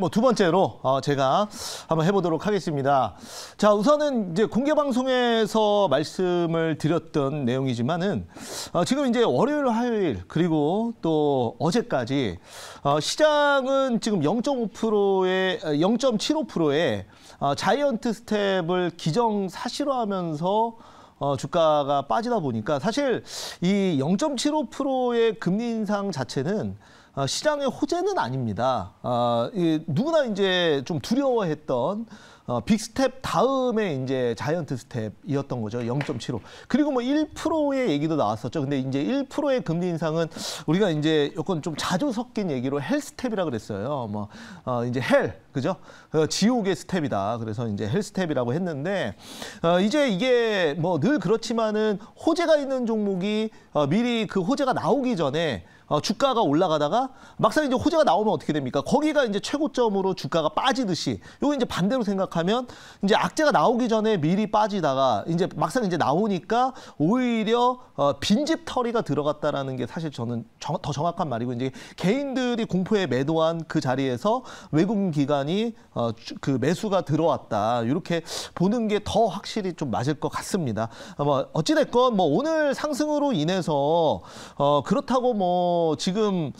뭐두 번째로 어, 제가 한번 해보도록 하겠습니다. 자 우선은 이제 공개 방송에서 말씀을 드렸던 내용이지만은 어, 지금 이제 월요일, 화요일 그리고 또 어제까지 어, 시장은 지금 0.5%에 0.75%에 자이언트 스텝을 기정 사실화하면서 어, 주가가 빠지다 보니까 사실 이 0.75%의 금리 인상 자체는 아, 시장의 호재는 아닙니다. 아, 누구나 이제 좀 두려워했던 어, 빅스텝 다음에 이제 자이언트 스텝이었던 거죠. 0.75. 그리고 뭐 1%의 얘기도 나왔었죠. 근데 이제 1%의 금리 인상은 우리가 이제 요건 좀 자주 섞인 얘기로 헬 스텝이라 그랬어요. 뭐 어, 이제 헬 그죠? 어, 지옥의 스텝이다. 그래서 이제 헬 스텝이라고 했는데 이제 이게 뭐 늘 그렇지만은 호재가 있는 종목이 미리 그 호재가 나오기 전에 어, 주가가 올라가다가 막상 이제 호재가 나오면 어떻게 됩니까? 거기가 이제 최고점으로 주가가 빠지듯이 요거 이제 반대로 생각하면 이제 악재가 나오기 전에 미리 빠지다가 이제 막상 이제 나오니까 오히려 어, 빈집 털이가 들어갔다라는 게 사실 저는 정, 더 정확한 말이고 이제 개인들이 공포에 매도한 그 자리에서 외국 기관이 어, 그 매수가 들어왔다 이렇게 보는 게 더 확실히 좀 맞을 것 같습니다. 뭐 어찌됐건 뭐 오늘 상승으로 인해서 어, 그렇다고 뭐 지금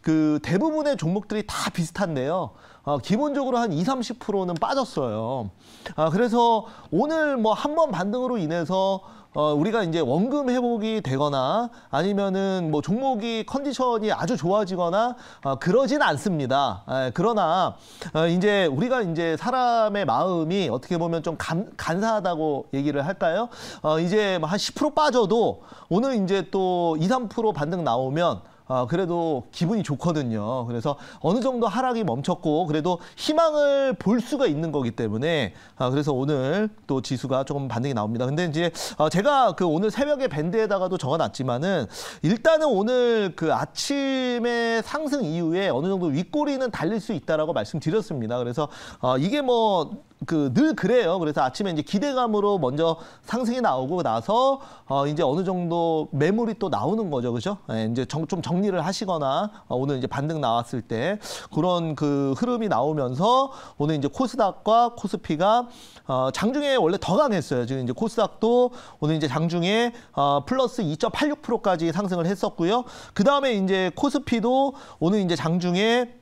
그 대부분의 종목들이 다 비슷한데요. 어, 기본적으로 한 20, 30%는 빠졌어요. 아, 그래서 오늘 뭐 한 번 반등으로 인해서 어, 우리가 이제 원금 회복이 되거나 아니면은 뭐 종목이 컨디션이 아주 좋아지거나 어, 그러진 않습니다. 에, 예, 그러나 어, 이제 우리가 이제 사람의 마음이 어떻게 보면 좀 간, 간사하다고 얘기를 할까요? 어, 이제 뭐 한 10% 빠져도 오늘 이제 또 2, 3% 반등 나오면 아, 그래도 기분이 좋거든요. 그래서 어느 정도 하락이 멈췄고 그래도 희망을 볼 수가 있는 거기 때문에 아, 그래서 오늘 또 지수가 조금 반등이 나옵니다. 근데 이제 아, 제가 그 오늘 새벽에 밴드에다가도 적어놨지만은 일단은 오늘 그 아침에 상승 이후에 어느 정도 윗꼬리는 달릴 수 있다라고 말씀드렸습니다. 그래서 아, 이게 뭐 그늘 그래요. 그래서 아침에 이제 기대감으로 먼저 상승이 나오고 나서 어 이제 어느 정도 매물이 또 나오는 거죠, 그죠? 예, 이제 정, 좀 정리를 하시거나 어, 오늘 이제 반등 나왔을 때 그런 그 흐름이 나오면서 오늘 이제 코스닥과 코스피가 어, 장중에 원래 더 강했어요. 지금 이제 코스닥도 오늘 이제 장중에 어, 플러스 2.86%까지 상승을 했었고요. 그 다음에 이제 코스피도 오늘 이제 장중에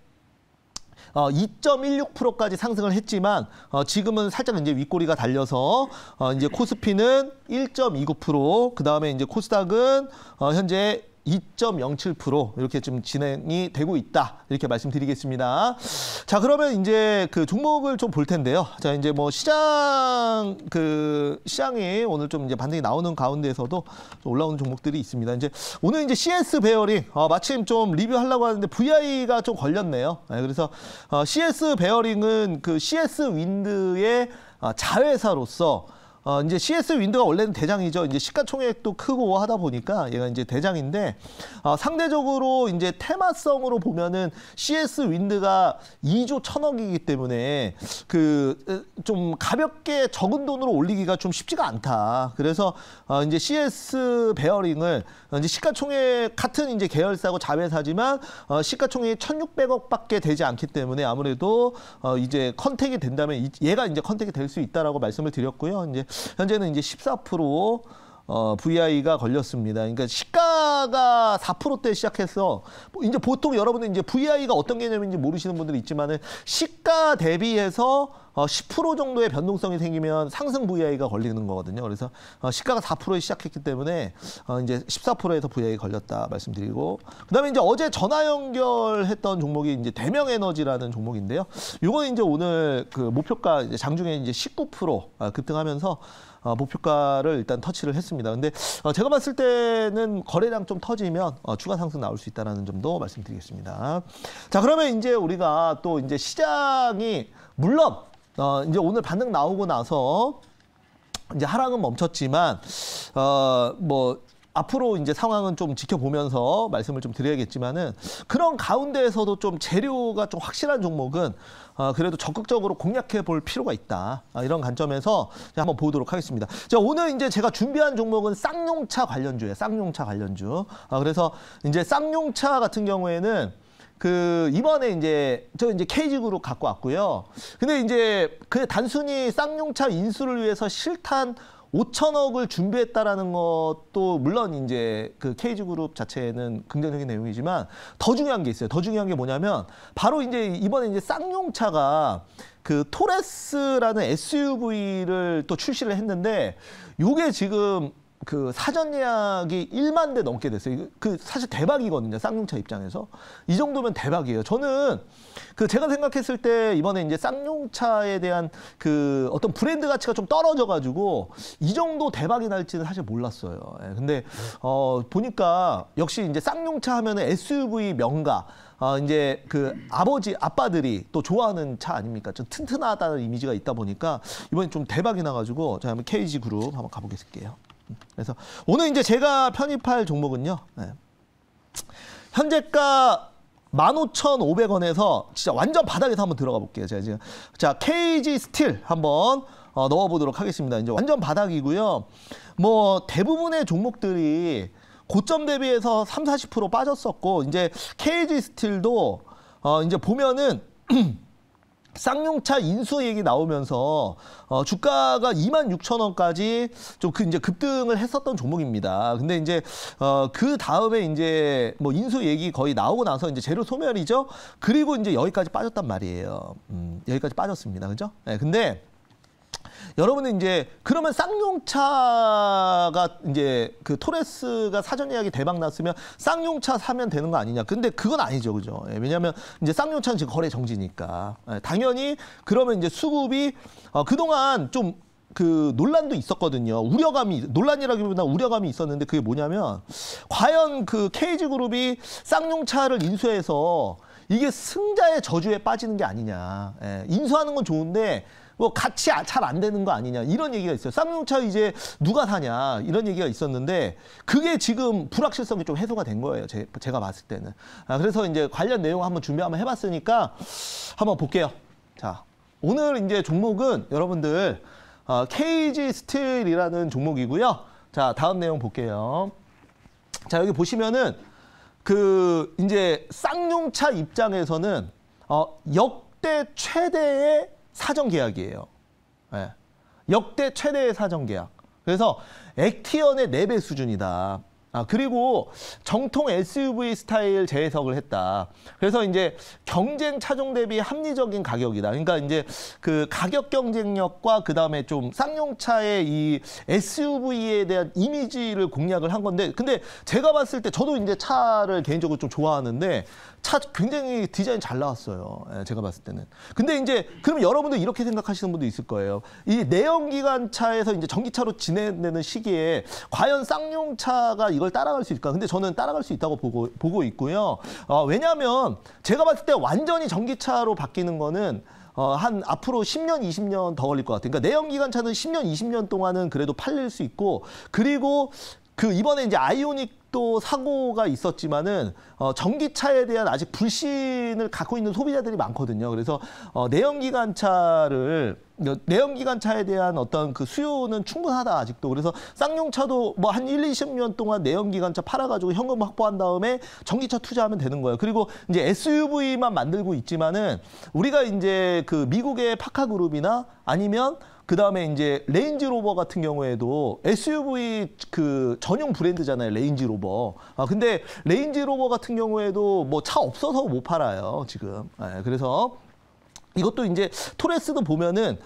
어, 2.16%까지 상승을 했지만 어, 지금은 살짝 이제 윗꼬리가 달려서 어, 이제 코스피는 1.29%, 그 다음에 이제 코스닥은 어, 현재 2.07% 이렇게 좀 진행이 되고 있다. 이렇게 말씀드리겠습니다. 자, 그러면 이제 그 종목을 좀 볼 텐데요. 자, 이제 뭐 시장 그시장에 오늘 좀 이제 반등이 나오는 가운데에서도 올라오는 종목들이 있습니다. 이제 오늘 이제 CS 베어링 어, 마침 좀 리뷰하려고 하는데 VI가 좀 걸렸네요. 네, 그래서 어, CS 베어링은 그 CS 윈드의 어, 자회사로서 어, 이제 CS 윈드가 원래는 대장이죠. 이제 시가총액도 크고 하다 보니까 얘가 이제 대장인데 어, 상대적으로 이제 테마성으로 보면은 CS 윈드가 2조 1 0 0 0억이기 때문에 그 좀 가볍게 적은 돈으로 올리기가 좀 쉽지가 않다. 그래서 어, 이제 CS 베어링을 이제 시가총액 같은 이제 계열사고 자회사지만 어, 시가총액이 1,600억밖에 되지 않기 때문에 아무래도 어, 이제 컨택이 된다면 이, 얘가 이제 컨택이 될 수 있다라고 말씀을 드렸고요. 이제 현재는 이제 14% 어, VI가 걸렸습니다. 그러니까 시가가 4%대 시작해서 뭐 이제 보통 여러분들 이제 VI가 어떤 개념인지 모르시는 분들이 있지만은 시가 대비해서 어, 10% 정도의 변동성이 생기면 상승 VI가 걸리는 거거든요. 그래서 어, 시가가 4%에 시작했기 때문에 어, 이제 14%에서 VI 걸렸다 말씀드리고 그다음에 이제 어제 전화 연결했던 종목이 이제 대명 에너지라는 종목인데요. 요거는 이제 오늘 그 목표가 이제 장중에 이제 19% 아, 급등하면서 어, 목표가를 일단 터치를 했습니다. 근데 어, 제가 봤을 때는 거래량 좀 터지면 어, 추가 상승 나올 수 있다는 점도 말씀드리겠습니다. 자, 그러면 이제 우리가 또 이제 시장이 물론 어, 이제 오늘 반등 나오고 나서 이제 하락은 멈췄지만 어, 뭐 앞으로 이제 상황은 좀 지켜보면서 말씀을 좀 드려야겠지만은 그런 가운데에서도 좀 재료가 좀 확실한 종목은 어, 그래도 적극적으로 공략해 볼 필요가 있다. 아, 이런 관점에서 한번 보도록 하겠습니다. 자, 오늘 이제 제가 준비한 종목은 쌍용차 관련주예요. 쌍용차 관련주. 아, 그래서 이제 쌍용차 같은 경우에는 그 이번에 이제 저 이제 케이지구로 갖고 왔고요. 근데 이제 그 단순히 쌍용차 인수를 위해서 실탄 5천억을 준비했다라는 것도 물론 이제 그 케이지 그룹 자체는 긍정적인 내용이지만 더 중요한 게 있어요. 더 중요한 게 뭐냐면 바로 이제 이번에 이제 쌍용차가 그 토레스라는 SUV를 또 출시를 했는데 요게 지금 그 사전 예약이 1만 대 넘게 됐어요. 그 사실 대박이거든요. 쌍용차 입장에서. 이 정도면 대박이에요. 저는 그 제가 생각했을 때 이번에 이제 쌍용차에 대한 그 어떤 브랜드 가치가 좀 떨어져 가지고 이 정도 대박이 날지는 사실 몰랐어요. 예. 근데 어 보니까 역시 이제 쌍용차 하면은 SUV 명가 어, 이제 그 아버지, 아빠들이 또 좋아하는 차 아닙니까? 좀 튼튼하다는 이미지가 있다 보니까 이번에 좀 대박이 나가지고 제가 한번 KG 그룹 한번 가보겠습니다. 그래서 오늘 이제 제가 편입할 종목은요. 네. 현재가 15,500원에서 진짜 완전 바닥에서 한번 들어가 볼게요. 제가 지금 자 KG 스틸 한번 어, 넣어보도록 하겠습니다. 이제 완전 바닥이고요. 뭐 대부분의 종목들이 고점 대비해서 3, 40% 빠졌었고 이제 KG 스틸도 어, 이제 보면은 쌍용차 인수 얘기 나오면서 어, 주가가 2 6 0 0 0 원까지 좀 그 이제 급등을 했었던 종목입니다. 근데 이제 어, 그 다음에 이제 뭐 인수 얘기 거의 나오고 나서 이제 재료 소멸이죠. 그리고 이제 여기까지 빠졌단 말이에요. 음, 여기까지 빠졌습니다. 그죠? 네, 근데 여러분은 이제 그러면 쌍용차가 이제 그 토레스가 사전 예약이 대박 났으면 쌍용차 사면 되는 거 아니냐. 근데 그건 아니죠. 그죠. 예, 왜냐하면 이제 쌍용차는 지금 거래 정지니까. 예, 당연히 그러면 이제 수급이 어, 그동안 좀 그 논란도 있었거든요. 우려감이 논란이라기보다 우려감이 있었는데 그게 뭐냐면 과연 그 케이지 그룹이 쌍용차를 인수해서 이게 승자의 저주에 빠지는 게 아니냐. 예, 인수하는 건 좋은데 뭐 같이 아, 잘안 되는 거 아니냐 이런 얘기가 있어요. 쌍용차 이제 누가 사냐 이런 얘기가 있었는데 그게 지금 불확실성이 좀 해소가 된 거예요. 제, 가 봤을 때는. 아, 그래서 이제 관련 내용 한번 준비 한번 해봤으니까 한번 볼게요. 자 오늘 이제 종목은 여러분들 어, KG 스틸이라는 종목이고요. 자 다음 내용 볼게요. 자 여기 보시면은 그 이제 쌍용차 입장에서는 어, 역대 최대의 사전 계약이에요. 예. 역대 최대의 사전 계약. 그래서 액티언의 4배 수준이다. 아, 그리고 정통 SUV 스타일 재해석을 했다. 그래서 이제 경쟁 차종 대비 합리적인 가격이다. 그러니까 이제 그 가격 경쟁력과 그 다음에 좀 쌍용차의 이 SUV에 대한 이미지를 공략을 한 건데, 근데 제가 봤을 때 저도 이제 차를 개인적으로 좀 좋아하는데, 차 굉장히 디자인 잘 나왔어요. 예, 제가 봤을 때는. 근데 이제 그럼 여러분들 이렇게 생각하시는 분도 있을 거예요. 이 내연기관차에서 이제 전기차로 지내는 시기에 과연 쌍용차가 이걸 따라갈 수 있을까? 근데 저는 따라갈 수 있다고 보고 보고 있고요. 어, 왜냐하면 제가 봤을 때 완전히 전기차로 바뀌는 거는 어, 한 앞으로 10년, 20년 더 걸릴 것 같아요. 그러니까 내연기관차는 10년, 20년 동안은 그래도 팔릴 수 있고 그리고 그 이번에 이제 아이오닉 또 사고가 있었지만은 어, 전기차에 대한 아직 불신을 갖고 있는 소비자들이 많거든요. 그래서 어, 내연기관차를 내연기관차에 대한 어떤 그 수요는 충분하다 아직도 그래서 쌍용차도 뭐 한 1, 20년 동안 내연기관차 팔아가지고 현금 확보한 다음에 전기차 투자하면 되는 거예요. 그리고 이제 SUV만 만들고 있지만은 우리가 이제 그 미국의 파카그룹이나 아니면 그 다음에 이제 레인지 로버 같은 경우에도 SUV 그 전용 브랜드잖아요. 레인지 로버. 아, 근데 레인지 로버 같은 경우에도 뭐 차 없어서 못 팔아요. 지금. 네, 그래서 이것도 이제 토레스도 보면은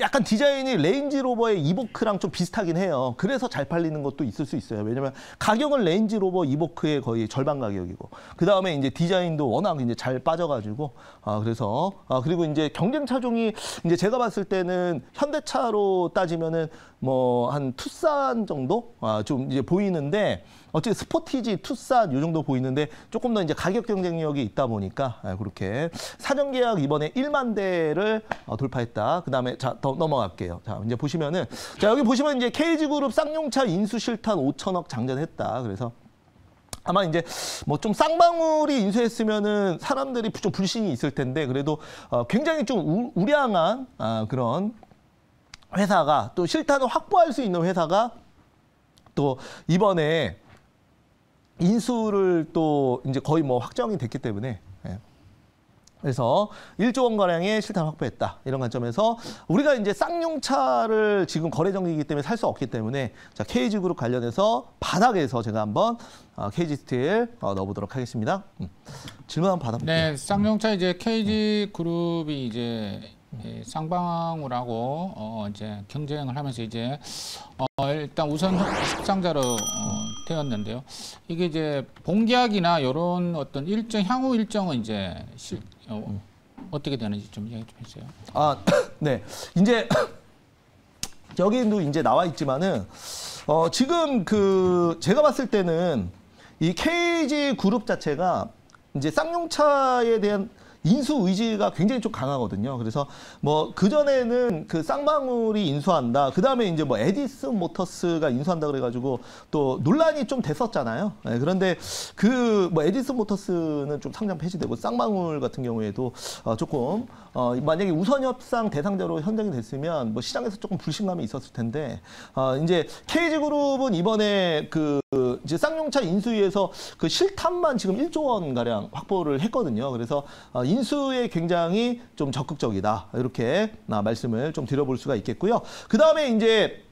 약간 디자인이 레인지로버의 이보크랑 좀 비슷하긴 해요. 그래서 잘 팔리는 것도 있을 수 있어요. 왜냐면 가격은 레인지로버 이보크의 거의 절반 가격이고 그 다음에 이제 디자인도 워낙 이제 잘 빠져가지고 아 그래서 아 그리고 이제 경쟁 차종이 이제 제가 봤을 때는 현대차로 따지면은 뭐 한 투싼 정도 아 좀 이제 보이는데 어쨌든 스포티지 투싼 요 정도 보이는데 조금 더 이제 가격 경쟁력이 있다 보니까 아, 그렇게 사전 계약 이번에 1만 3만 대를 어, 돌파했다. 그다음에 자, 더 넘어갈게요. 자, 이제 보시면은 자, 여기 보시면 이제 KG그룹 쌍용차 인수 실탄 5천억 장전했다. 그래서 아마 이제 뭐 좀 쌍방울이 인수했으면은 사람들이 좀 불신이 있을 텐데 그래도 어 굉장히 좀 우, 량한 아, 그런 회사가 또 실탄을 확보할 수 있는 회사가 또 이번에 인수를 또 이제 거의 뭐 확정이 됐기 때문에 그래서 1조 원가량의 실탄 확보했다. 이런 관점에서 우리가 이제 쌍용차를 지금 거래 정지이기 때문에 살 수 없기 때문에 자, KG 그룹 관련해서 바닥에서 제가 한번 어, KG 스틸 어, 넣어보도록 하겠습니다. 음. 질문 한번 받아볼게요. 네, 음. 쌍용차 이제 KG 그룹이 이제 예, 쌍방울하고 어 이제 경쟁을 하면서 이제 어 일단 우선 확장자로어 되었는데요. 이게 이제 봉기약이나 이런 어떤 일정 향후 일정은 이제 실, 어, 어, 어떻게 되는지 좀 이야기 좀 해주세요. 아, 네. 이제 여기도 이제 나와 있지만은 어, 지금 그 제가 봤을 때는 이 KG 그룹 자체가 이제 쌍용차에 대한 인수 의지가 굉장히 좀 강하거든요. 그래서 뭐 그전에는 그 쌍방울이 인수한다. 그다음에 이제 뭐 에디슨 모터스가 인수한다 그래 가지고 또 논란이 좀 됐었잖아요. 네, 그런데 그 뭐 에디슨 모터스는 좀 상장 폐지되고 쌍방울 같은 경우에도 어 조금 어, 만약에 우선 협상 대상자로 현장이 됐으면 뭐 시장에서 조금 불신감이 있었을 텐데 어, 이제 KG그룹은 이번에 그 이제 쌍용차 인수위에서 그 실탄만 지금 1조 원 가량 확보를 했거든요. 그래서 어, 인수에 굉장히 좀 적극적이다 이렇게 나 말씀을 좀 드려볼 수가 있겠고요. 그 다음에 이제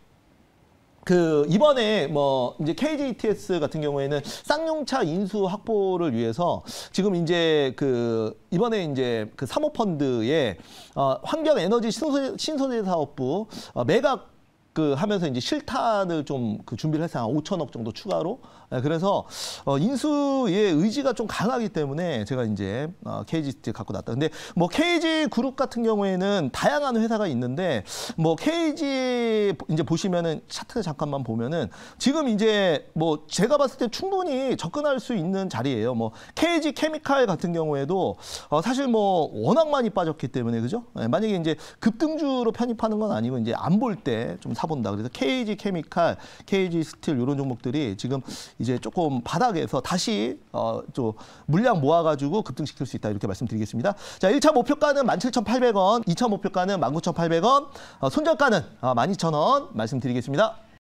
그 이번에 뭐 이제 KGTS 같은 경우에는 쌍용차 인수 확보를 위해서 지금 이제 그 이번에 이제 그 사모펀드에 어 환경 에너지 신소재, 신소재 사업부 어 매각 그 하면서 이제 실탄을 좀 그 준비를 해서 한 5천억 정도 추가로 예, 그래서 어 인수의 의지가 좀 강하기 때문에 제가 이제 어 KGT 갖고 났다. 근데 뭐 KG 그룹 같은 경우에는 다양한 회사가 있는데 뭐 KG 이제 보시면은 차트 잠깐만 보면은 지금 이제 뭐 제가 봤을 때 충분히 접근할 수 있는 자리예요. 뭐 KG 케미칼 같은 경우에도 어 사실 뭐 워낙 많이 빠졌기 때문에 그죠? 예, 만약에 이제 급등주로 편입하는 건 아니고 이제 안 볼 때좀 사. 파본다. 그래서 KG 케미칼, KG 스틸 이런 종목들이 지금 이제 조금 바닥에서 다시 어좀 물량 모아가지고 급등시킬 수 있다 이렇게 말씀드리겠습니다. 자, 1차 목표가는 17,800원, 2차 목표가는 19,800원, 어, 손절가는 12,000원 어, 말씀드리겠습니다.